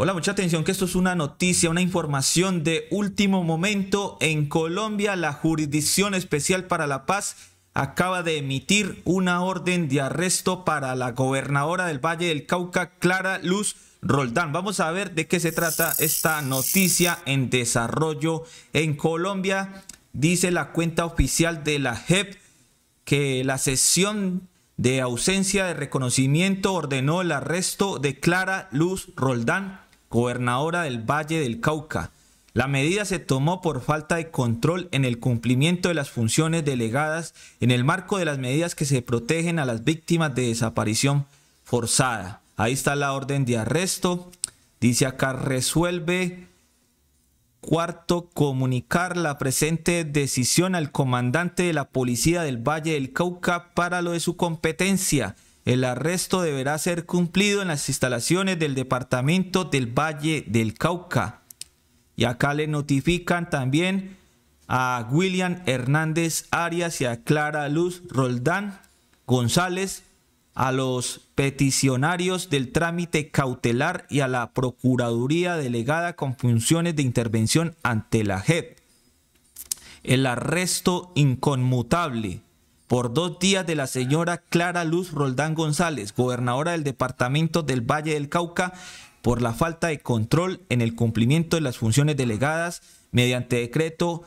Hola, mucha atención que esto es una noticia, una información de último momento. En Colombia, la Jurisdicción Especial para la Paz acaba de emitir una orden de arresto para la gobernadora del Valle del Cauca, Clara Luz Roldán. Vamos a ver de qué se trata esta noticia en desarrollo en Colombia. Dice la cuenta oficial de la JEP que la sesión de ausencia de reconocimiento ordenó el arresto de Clara Luz Roldán gobernadora del Valle del Cauca. La medida se tomó por falta de control en el cumplimiento de las funciones delegadas en el marco de las medidas que se protegen a las víctimas de desaparición forzada. Ahí está la orden de arresto. Dice acá, resuelve Cuarto, comunicar la presente decisión al comandante de la Policía del Valle del Cauca para lo de su competencia. El arresto deberá ser cumplido en las instalaciones del departamento del Valle del Cauca. Y acá le notifican también a William Hernández Arias y a Clara Luz Roldán González, a los peticionarios del trámite cautelar y a la Procuraduría delegada con funciones de intervención ante la JEP. El arresto inconmutable por dos días de la señora Clara Luz Roldán González, gobernadora del departamento del Valle del Cauca, por la falta de control en el cumplimiento de las funciones delegadas mediante decreto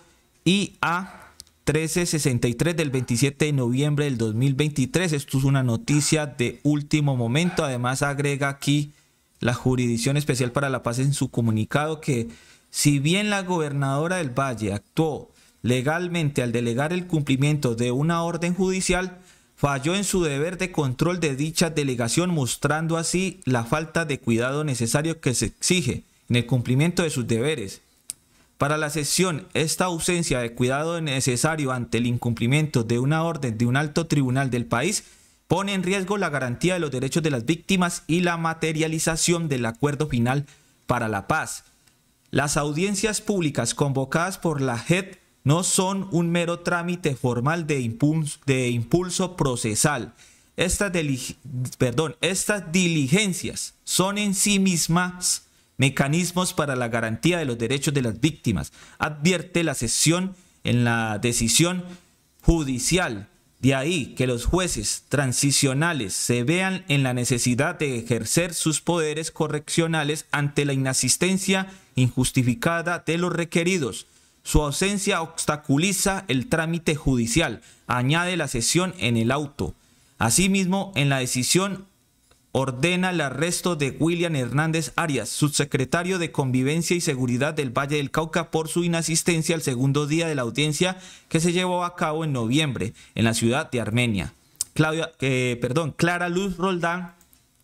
IA 1363 del 27 de noviembre del 2023. Esto es una noticia de último momento. Además agrega aquí la Jurisdicción Especial para la Paz en su comunicado que si bien la gobernadora del Valle actuó legalmente al delegar el cumplimiento de una orden judicial, falló en su deber de control de dicha delegación, mostrando así la falta de cuidado necesario que se exige en el cumplimiento de sus deberes. Para la sesión, esta ausencia de cuidado necesario ante el incumplimiento de una orden de un alto tribunal del país pone en riesgo la garantía de los derechos de las víctimas y la materialización del acuerdo final para la paz. Las audiencias públicas convocadas por la JED no son un mero trámite formal de impulso, procesal. estas diligencias son en sí mismas mecanismos para la garantía de los derechos de las víctimas, advierte la sesión en la decisión judicial. De ahí que los jueces transicionales se vean en la necesidad de ejercer sus poderes correccionales ante la inasistencia injustificada de los requeridos. Su ausencia obstaculiza el trámite judicial, añade la sesión en el auto. Asimismo, en la decisión ordena el arresto de William Hernández Arias, subsecretario de Convivencia y Seguridad del Valle del Cauca, por su inasistencia al segundo día de la audiencia que se llevó a cabo en noviembre en la ciudad de Armenia. Claudia, eh, perdón, Clara Luz Roldán,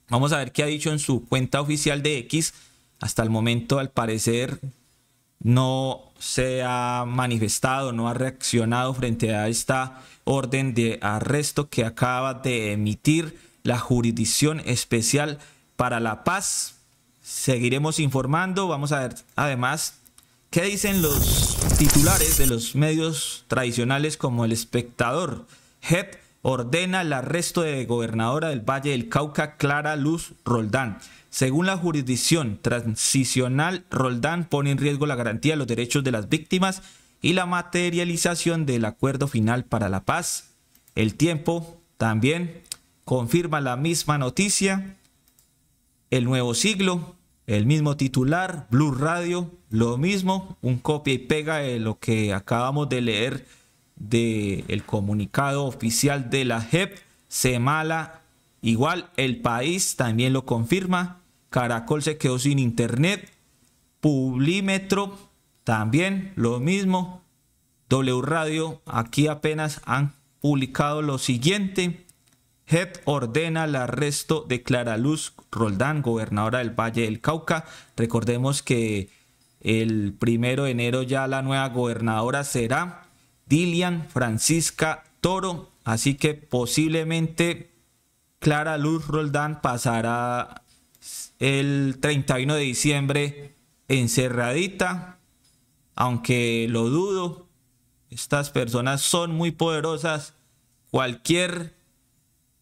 vamos a ver qué ha dicho en su cuenta oficial de X. Hasta el momento, al parecer, no se ha manifestado, no ha reaccionado frente a esta orden de arresto que acaba de emitir la Jurisdicción Especial para la Paz. Seguiremos informando, vamos a ver además qué dicen los titulares de los medios tradicionales como El Espectador. JEP ordena el arresto de gobernadora del Valle del Cauca, Clara Luz Roldán. Según la jurisdicción transicional, Roldán pone en riesgo la garantía de los derechos de las víctimas y la materialización del acuerdo final para la paz. El tiempo también confirma la misma noticia. El nuevo siglo, el mismo titular, Blue Radio, lo mismo, un copia y pega de lo que acabamos de leer del comunicado oficial de la JEP. Semala, igual el país también lo confirma. Caracol se quedó sin internet. Publímetro también lo mismo. W Radio aquí apenas han publicado lo siguiente. Head ordena el arresto de Clara Luz Roldán, gobernadora del Valle del Cauca. Recordemos que el primero de enero ya la nueva gobernadora será Dilian Francisca Toro. Así que posiblemente Clara Luz Roldán pasará el 31 de diciembre encerradita, aunque lo dudo. Estas personas son muy poderosas. Cualquier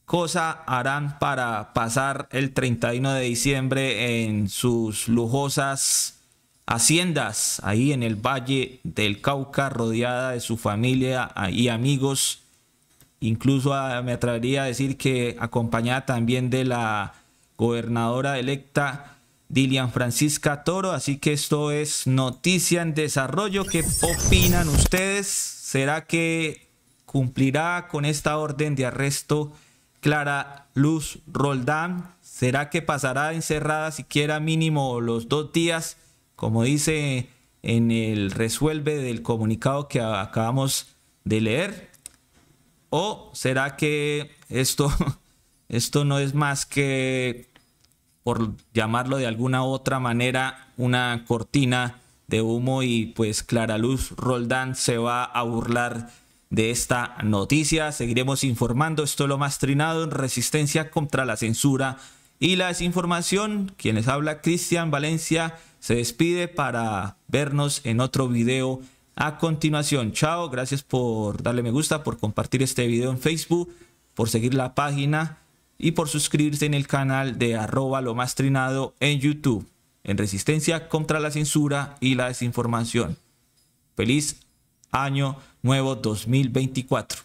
cosa harán para pasar el 31 de diciembre en sus lujosas haciendas, ahí en el Valle del Cauca, rodeada de su familia y amigos. Incluso ah, me atrevería a decir que acompañada también de la gobernadora electa Dilian Francisca Toro. Así que esto es noticia en desarrollo. ¿Qué opinan ustedes? ¿Será que cumplirá con esta orden de arresto Clara Luz Roldán? ¿Será que pasará encerrada siquiera mínimo los dos días? Como dice en el resuelve del comunicado que acabamos de leer. ¿O será que esto Esto no es más que, por llamarlo de alguna otra manera, una cortina de humo y pues Clara Luz Roldán se va a burlar de esta noticia. Seguiremos informando. Esto es lo más trinado en resistencia contra la censura y la desinformación. Quienes habla Cristian Valencia se despide para vernos en otro video a continuación. Chao, gracias por darle me gusta, por compartir este video en Facebook, por seguir la página y por suscribirse en el canal de arroba lo más trinado en YouTube, en resistencia contra la censura y la desinformación. Feliz año nuevo 2024.